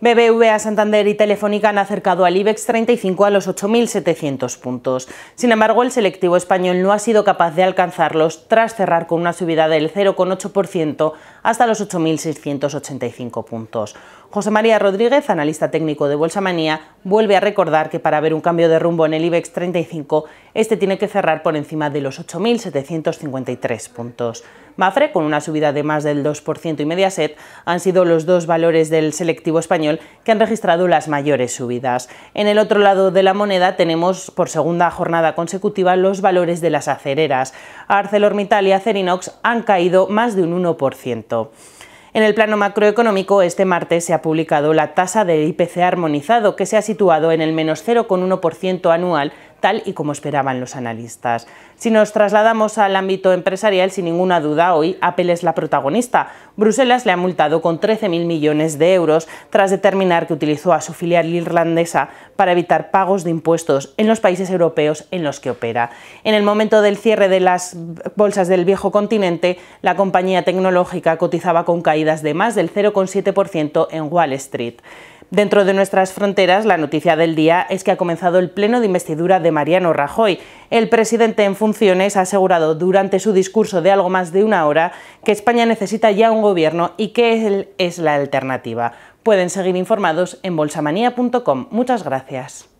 BBVA, Santander y Telefónica han acercado al IBEX 35 a los 8.700 puntos. Sin embargo, el selectivo español no ha sido capaz de alcanzarlos tras cerrar con una subida del 0,8% hasta los 8.685 puntos. José María Rodríguez, analista técnico de Bolsa Manía, vuelve a recordar que para ver un cambio de rumbo en el IBEX 35, este tiene que cerrar por encima de los 8.753 puntos. Mafre, con una subida de más del 2% y set, han sido los dos valores del selectivo español que han registrado las mayores subidas. En el otro lado de la moneda tenemos por segunda jornada consecutiva los valores de las acereras. ArcelorMittal y Acerinox han caído más de un 1%. En el plano macroeconómico, este martes se ha publicado la tasa de IPC armonizado, que se ha situado en el menos 0,1% anual tal y como esperaban los analistas. Si nos trasladamos al ámbito empresarial, sin ninguna duda, hoy Apple es la protagonista. Bruselas le ha multado con 13.000 millones de euros tras determinar que utilizó a su filial irlandesa para evitar pagos de impuestos en los países europeos en los que opera. En el momento del cierre de las bolsas del viejo continente, la compañía tecnológica cotizaba con caídas de más del 0,7% en Wall Street. Dentro de nuestras fronteras, la noticia del día es que ha comenzado el pleno de investidura de Mariano Rajoy. El presidente en funciones ha asegurado durante su discurso de algo más de una hora que España necesita ya un gobierno y que él es la alternativa. Pueden seguir informados en bolsamanía.com. Muchas gracias.